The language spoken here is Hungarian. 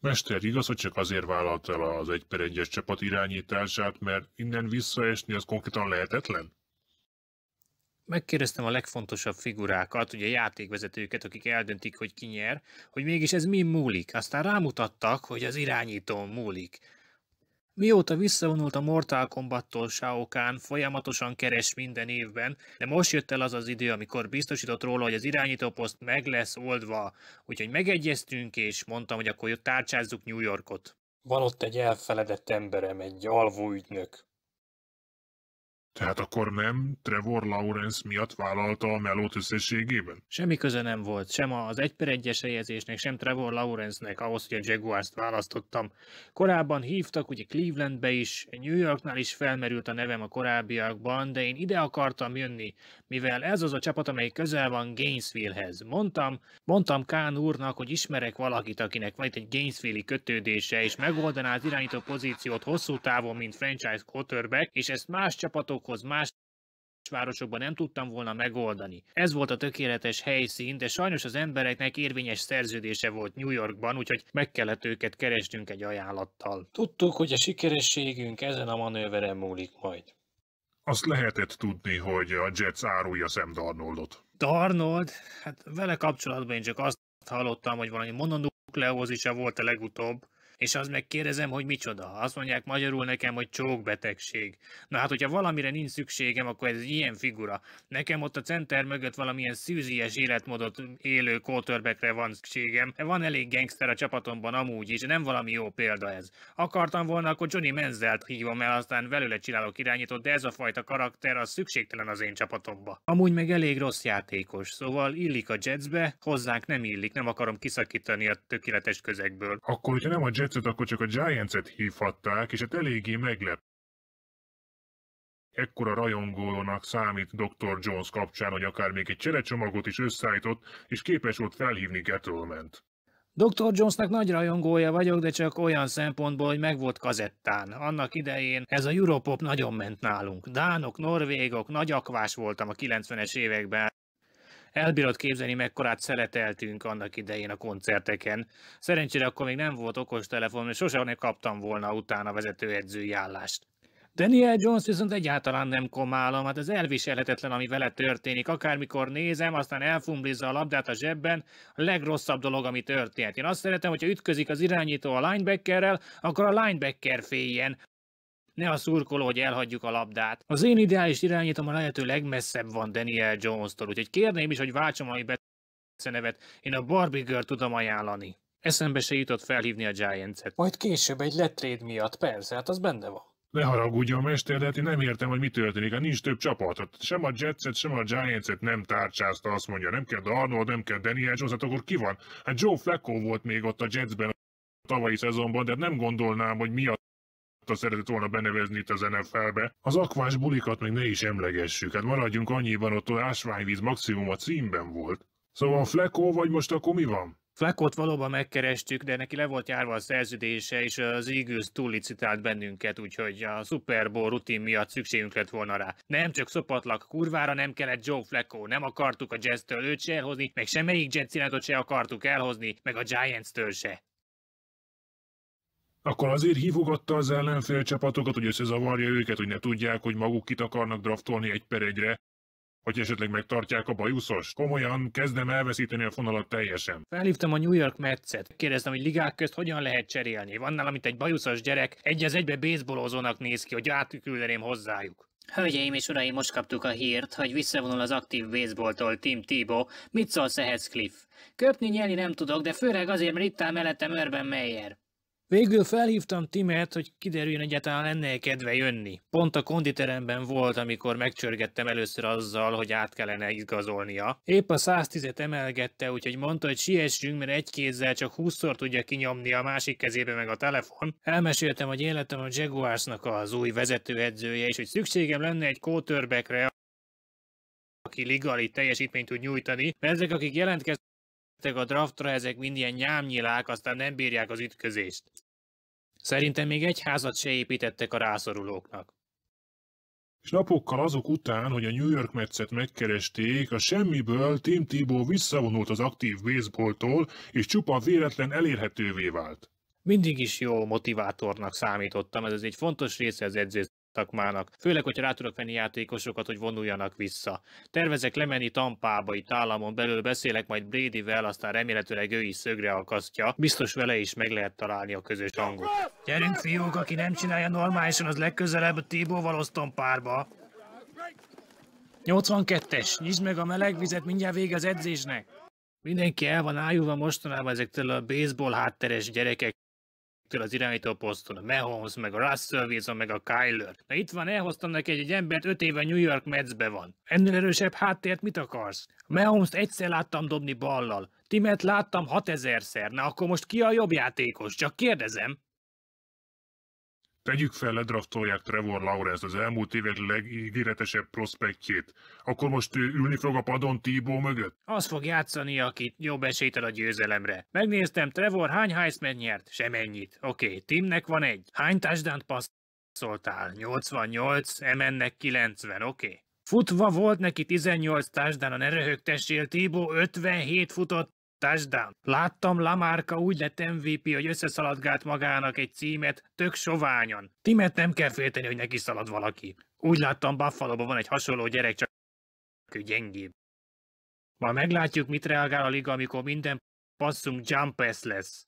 Mester igaz, hogy csak azért vállalt el az egy per egyes csapat irányítását, mert innen visszaesni az konkrétan lehetetlen? Megkérdeztem a legfontosabb figurákat, ugye játékvezetőket, akik eldöntik, hogy ki nyer, hogy mégis ez mi múlik. Aztán rámutattak, hogy az irányító múlik. Mióta visszavonult a Mortal Kombat-tól Shao Kahn, folyamatosan keres minden évben, de most jött el az az idő, amikor biztosított róla, hogy az irányítóposzt meg lesz oldva. Úgyhogy megegyeztünk, és mondtam, hogy akkor tárcsázzuk New Yorkot. Van ott egy elfeledett emberem, egy alvó ügynök. Tehát akkor nem Trevor Lawrence miatt vállalta a melót összességében? Semmi köze nem volt, sem az 1 per 1-es helyezésnek, sem Trevor Lawrence-nek ahhoz, hogy a Jaguars-t választottam. Korábban hívtak, ugye Clevelandbe is, New Yorknál is felmerült a nevem a korábbiakban, de én ide akartam jönni, mivel ez az a csapat, amely közel van Gainesville-hez Mondtam, mondtam Kán úrnak, hogy ismerek valakit, akinek van itt egy Gainesville-i kötődése, és megoldaná az irányító pozíciót hosszú távon, mint franchise quarterback, és ezt más csapatok okoz más városokban nem tudtam volna megoldani. Ez volt a tökéletes helyszín, de sajnos az embereknek érvényes szerződése volt New Yorkban, úgyhogy meg kellett őket kerestünk egy ajánlattal. Tudtuk, hogy a sikerességünk ezen a manőveren múlik majd. Azt lehetett tudni, hogy a Jets árulja szem Darnoldot. Darnold? Hát vele kapcsolatban én csak azt hallottam, hogy valami mononukleózisa volt a legutóbb, és az meg kérdezem, hogy micsoda. Azt mondják magyarul nekem, hogy csókbetegség. Na hát, hogyha valamire nincs szükségem, akkor ez ilyen figura. Nekem ott a center mögött valamilyen szűzies életmódot élő kótörbekre van szükségem. Van elég gangster a csapatomban amúgy is, nem valami jó példa ez. Akartam volna, akkor Johnny Menzelt hívom el, aztán velőle csinálok irányítót, de ez a fajta karakter az szükségtelen az én csapatomba. Amúgy meg elég rossz játékos, szóval illik a Jetsbe, hozzánk nem illik, nem akarom kiszakítani a tökéletes közegből. Akkor, hogyha nem a Jets tetszett, akkor csak a Giants-et hívhatták, és hát eléggé meglep. Ekkora rajongónak számít Dr. Jones kapcsán, hogy akár még egy cserecsomagot is összeállított, és képes volt felhívni Gettleman-t. Dr. Jonesnak nagy rajongója vagyok, de csak olyan szempontból, hogy megvolt kazettán. Annak idején ez a Europop nagyon ment nálunk. Dánok, norvégok, nagy akvás voltam a 90-es években elbírod képzelni, mekkorát szereteltünk annak idején a koncerteken. Szerencsére akkor még nem volt okos telefon, és sosem nem kaptam volna utána vezetőedzői állást. Daniel Jones viszont egyáltalán nem komálom, hát ez elviselhetetlen, ami vele történik. Akármikor nézem, aztán elfumblizza a labdát a zsebben, a legrosszabb dolog, ami történt. Én azt szeretem, hogyha ütközik az irányító a linebackerrel, akkor a linebacker féljen ne a szurkoló, hogy elhagyjuk a labdát. Az én ideális irányítom a lehető legmesszebb van Daniel Jones-tól, úgyhogy kérném is, hogy váltsam a nevet, én a Barbie Girl tudom ajánlani. Eszembe se jutott felhívni a Giants-et. Majd később egy letréd miatt, persze, hát az benne van. Ne a mester, de hát én nem értem, hogy mi történik. Hát nincs több csapat. Hát sem a Jetset, sem a Giantset nem tárcsázta, azt mondja. Nem kell Darnold, nem kell Daniel Jones, hát akkor ki van? Hát Joe Flacco volt még ott a Jetsben a tavalyi szezonban, de hát nem gondolnám, hogy mi a szeretett volna benevezni itt az NFL-be. Az akvás bulikat még ne is emlegessük, hát maradjunk annyiban, ott ásványvíz maximum a címben volt. Szóval Fleckó, vagy most akkor mi van? Fleckot valóban megkerestük, de neki le volt járva a szerződése, és az Eagles túlicitált bennünket, úgyhogy a Super Bowl rutin miatt szükségünk lett volna rá. Nem csak szopatlak, kurvára nem kellett Joe Flacco, nem akartuk a Jazz-től őt se elhozni, meg semmelyik Jets irántot se akartuk elhozni, meg a Giants-től se akkor azért hívogatta az ellenfél csapatokat, hogy összezavarja őket, hogy ne tudják, hogy maguk kit akarnak draftolni egy per egyre, hogy esetleg megtartják a bajuszos. Komolyan kezdem elveszíteni a fonalat teljesen. Felhívtam a New York Metszet. Kérdeztem, hogy ligák közt hogyan lehet cserélni. Van nálam itt egy bajuszos gyerek, egy az egybe baseballozónak néz ki, hogy átküldeném hozzájuk. Hölgyeim és uraim, most kaptuk a hírt, hogy visszavonul az aktív baseballtól Tim Tibo. Mit szólsz ehhez, Cliff? Köpni nyelni nem tudok, de főleg azért, mert itt áll mellettem Urban Meyer. Végül felhívtam Timet, hogy kiderüljön egyáltalán lenne -e kedve jönni. Pont a konditeremben volt, amikor megcsörgettem először azzal, hogy át kellene igazolnia. Épp a 110-et emelgette, úgyhogy mondta, hogy siessünk, mert egy kézzel csak 20-szor tudja kinyomni a másik kezébe meg a telefon. Elmeséltem, hogy életem a Jaguarsnak az új vezetőedzője, és hogy szükségem lenne egy kótörbekre, aki legali teljesítményt tud nyújtani, mert ezek, akik jelentkeznek, a draftra, ezek mind ilyen nyámnyilák, aztán nem bírják az ütközést. Szerintem még egy házat se építettek a rászorulóknak. És napokkal azok után, hogy a New York Metszet megkeresték, a semmiből Tim Tebow visszavonult az aktív baseballtól, és csupa véletlen elérhetővé vált. Mindig is jó motivátornak számítottam, ez egy fontos része az edzés szakmának, főleg, hogyha rá tudok venni játékosokat, hogy vonuljanak vissza. Tervezek lemenni Tampába, itt államon belül beszélek majd Bradyvel, aztán remélhetőleg ő is szögre akasztja. Biztos vele is meg lehet találni a közös hangot. Gyerünk fiúk, aki nem csinálja normálisan, az legközelebb Tibóval osztom párba. 82-es, nyisd meg a meleg vizet, mindjárt vége az edzésnek. Mindenki el van ájulva mostanában ezektől a baseball hátteres gyerekek től az irányító poszton, a Mahomes, meg a Russell Wilson, meg a Kyler. Na itt van, elhoztam neki egy, egy embert, öt éve New York Metsbe van. Ennél erősebb háttért mit akarsz? Mahomes-t egyszer láttam dobni ballal, Timet láttam 6000-szer, na akkor most ki a jobb játékos? Csak kérdezem. Tegyük fel, ledraftolják Trevor Lawrence az elmúlt évek legígéretesebb prospektjét. Akkor most ő ülni fog a padon Tibó mögött? Az fog játszani, akit jobb esélyt ad a győzelemre. Megnéztem, Trevor hány Heisman nyert? Sem ennyit. Oké, okay, Timnek van egy. Hány touchdown passzoltál? 88, Emennek 90, oké. Okay. Futva volt neki 18 touchdown, ne röhögtessél, Tibó 57 futott Touchdown. Láttam, Lamarka, úgy lett MVP, hogy összeszaladgált magának egy címet, tök soványan. Timet nem kell félteni, hogy neki szalad valaki. Úgy láttam, buffalo van egy hasonló gyerek, csak ő gyengébb. Ma meglátjuk, mit reagál a liga, amikor minden passzunk jump lesz.